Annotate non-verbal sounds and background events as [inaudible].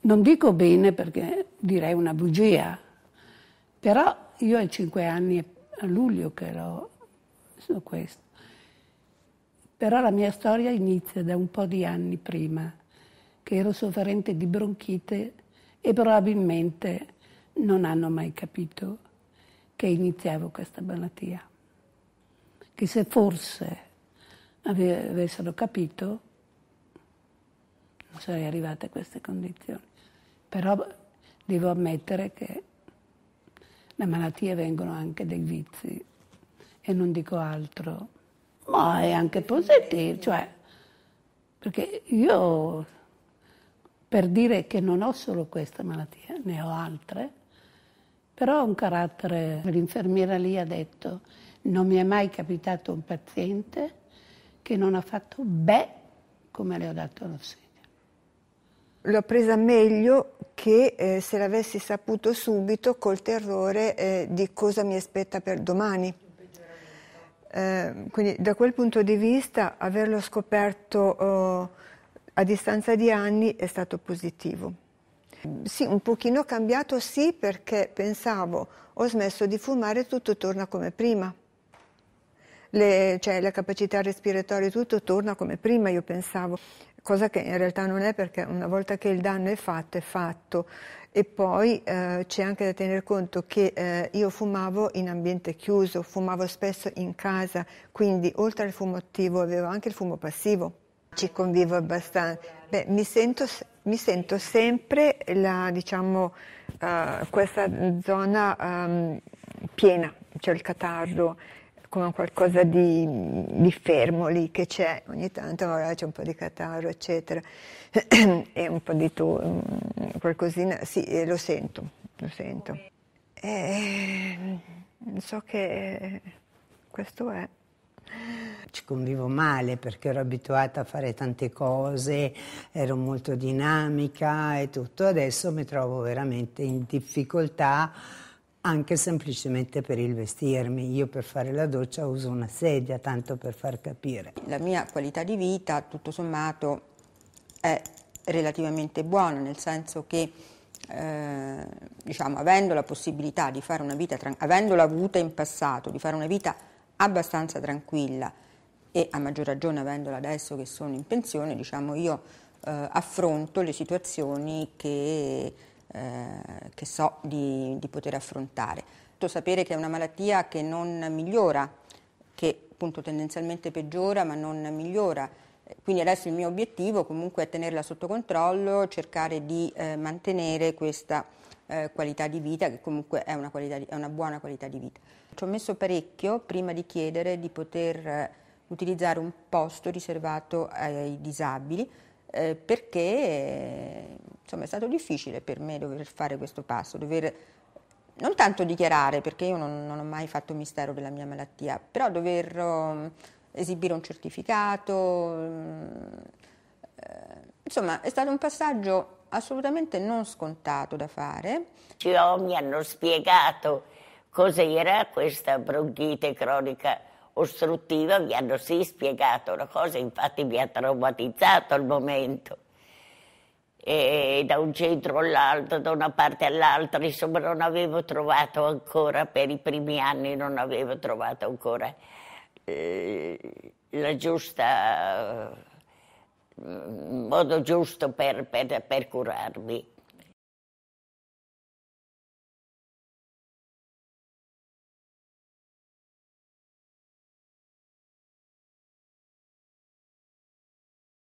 Non dico bene perché direi una bugia, però io ho cinque anni a luglio che ero su questo. Però la mia storia inizia da un po' di anni prima, che ero sofferente di bronchite e probabilmente non hanno mai capito che iniziavo questa malattia. Che se forse avessero capito non sarei arrivata a queste condizioni. Però devo ammettere che le malattie vengono anche dai vizi e non dico altro. Ma è anche positivo, cioè, perché io per dire che non ho solo questa malattia, ne ho altre, però ho un carattere, l'infermiera lì ha detto, non mi è mai capitato un paziente che non ha fatto beh come le ho dato l'ossigeno l'ho presa meglio che eh, se l'avessi saputo subito col terrore eh, di cosa mi aspetta per domani. Eh, quindi da quel punto di vista averlo scoperto oh, a distanza di anni è stato positivo. Sì, un pochino cambiato sì perché pensavo ho smesso di fumare e tutto torna come prima le, cioè, la capacità respiratoria, tutto torna come prima, io pensavo, cosa che in realtà non è perché una volta che il danno è fatto, è fatto. E poi eh, c'è anche da tenere conto che eh, io fumavo in ambiente chiuso, fumavo spesso in casa, quindi oltre al fumo attivo avevo anche il fumo passivo. Ci convivo abbastanza. Beh, mi sento, mi sento sempre la, diciamo, uh, questa zona um, piena, cioè il catarro come qualcosa di, di, fermo lì che c'è, ogni tanto magari c'è un po' di catarro, eccetera, [clears throat] e un po' di tu, mm, qualcosina, sì, eh, lo sento, lo sento. E, eh, so che questo è. Ci convivo male perché ero abituata a fare tante cose, ero molto dinamica e tutto, adesso mi trovo veramente in difficoltà anche semplicemente per il vestirmi. Io per fare la doccia uso una sedia, tanto per far capire. La mia qualità di vita, tutto sommato, è relativamente buona, nel senso che eh, diciamo, avendo la possibilità di fare una vita, avendola avuta in passato, di fare una vita abbastanza tranquilla e a maggior ragione avendola adesso che sono in pensione, diciamo, io eh, affronto le situazioni che eh, che so di, di poter affrontare. Sapere che è una malattia che non migliora, che appunto tendenzialmente peggiora ma non migliora. Eh, quindi adesso il mio obiettivo comunque è tenerla sotto controllo, cercare di eh, mantenere questa eh, qualità di vita che comunque è una, di, è una, buona qualità di vita. Ci ho messo parecchio prima di chiedere di poter eh, utilizzare un posto riservato ai disabili eh, perché insomma è stato difficile per me dover fare questo passo, dover non tanto dichiarare, perché io non, non ho mai fatto mistero della mia malattia, però dover um, esibire un certificato, um, eh, insomma è stato un passaggio assolutamente non scontato da fare. Io mi hanno spiegato cos'era questa bronchite cronica ostruttiva, mi hanno sì spiegato una cosa, infatti mi ha traumatizzato al momento e da un centro all'altro, da una parte all'altra, insomma non avevo trovato ancora, per i primi anni non avevo trovato ancora eh, la giusta, eh, modo giusto per, per, per curarmi.